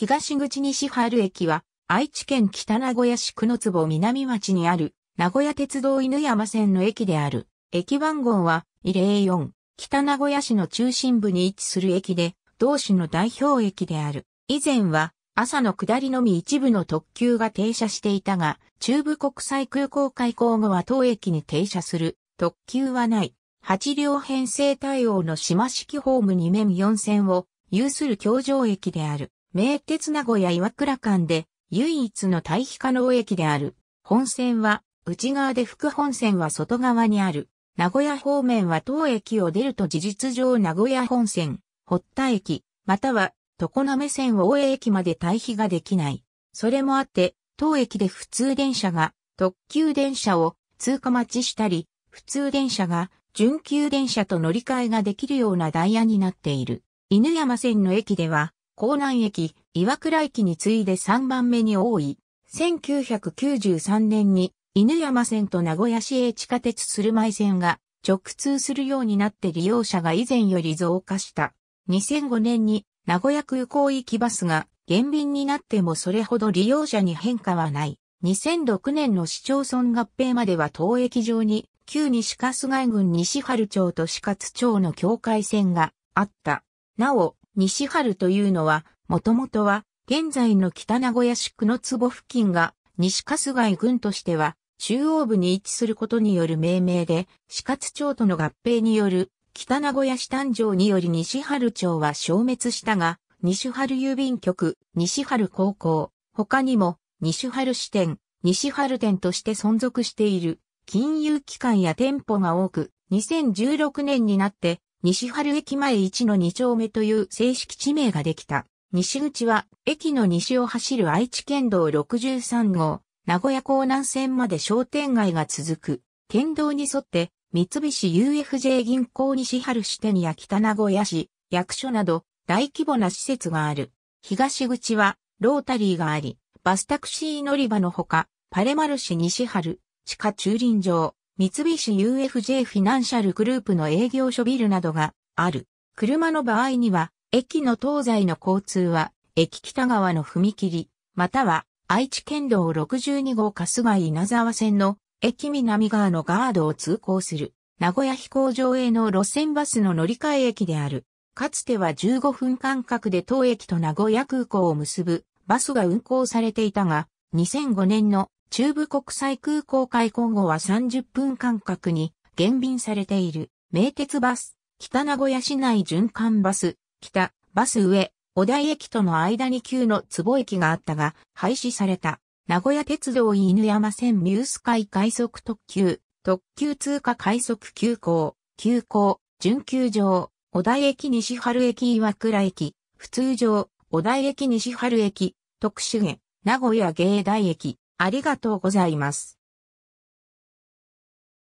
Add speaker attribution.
Speaker 1: 東口西春駅は、愛知県北名古屋市久の坪南町にある、名古屋鉄道犬山線の駅である。駅番号は、04、北名古屋市の中心部に位置する駅で、同市の代表駅である。以前は、朝の下りのみ一部の特急が停車していたが、中部国際空港開港後は当駅に停車する特急はない。8両編成対応の島式ホーム2面4線を有する橋上駅である。名鉄名古屋岩倉間で唯一の対比可能駅である。本線は内側で副本線は外側にある。名古屋方面は当駅を出ると事実上名古屋本線、堀田駅、または常滑線を大江駅まで対比ができない。それもあって、当駅で普通電車が特急電車を通過待ちしたり、普通電車が準急電車と乗り換えができるようなダイヤになっている。犬山線の駅では、江南駅、岩倉駅に次いで3番目に多い。1993年に犬山線と名古屋市営地下鉄鶴舞線が直通するようになって利用者が以前より増加した。2005年に名古屋空港行きバスが減便になってもそれほど利用者に変化はない。2006年の市町村合併までは当駅上に旧西春日郡西春町と四勝町の境界線があった。なお、西春というのは、もともとは、現在の北名古屋市区の坪付近が、西春日井郡としては、中央部に位置することによる命名で、四活町との合併による、北名古屋市誕生により西春町は消滅したが、西春郵便局、西春高校、他にも、西春支店、西春店として存続している、金融機関や店舗が多く、2016年になって、西春駅前1の2丁目という正式地名ができた。西口は、駅の西を走る愛知県道63号、名古屋港南線まで商店街が続く。県道に沿って、三菱 UFJ 銀行西春支店や北名古屋市、役所など、大規模な施設がある。東口は、ロータリーがあり、バスタクシー乗り場のほか、パレマル市西春、地下駐輪場、三菱 UFJ フィナンシャルグループの営業所ビルなどがある。車の場合には、駅の東西の交通は、駅北側の踏切、または、愛知県道62号春日井稲沢線の駅南側のガードを通行する、名古屋飛行場への路線バスの乗り換え駅である。かつては15分間隔で当駅と名古屋空港を結ぶバスが運行されていたが、2005年の中部国際空港開港後は30分間隔に減便されている名鉄バス、北名古屋市内循環バス、北、バス上、小田駅との間に旧の坪駅があったが廃止された。名古屋鉄道犬山線ミュース海快速特急、特急通過快速急行、急行、準急場、小田駅西春駅岩倉駅、普通場、小田駅西春駅、特殊園、名古屋芸大駅、ありがとうございます。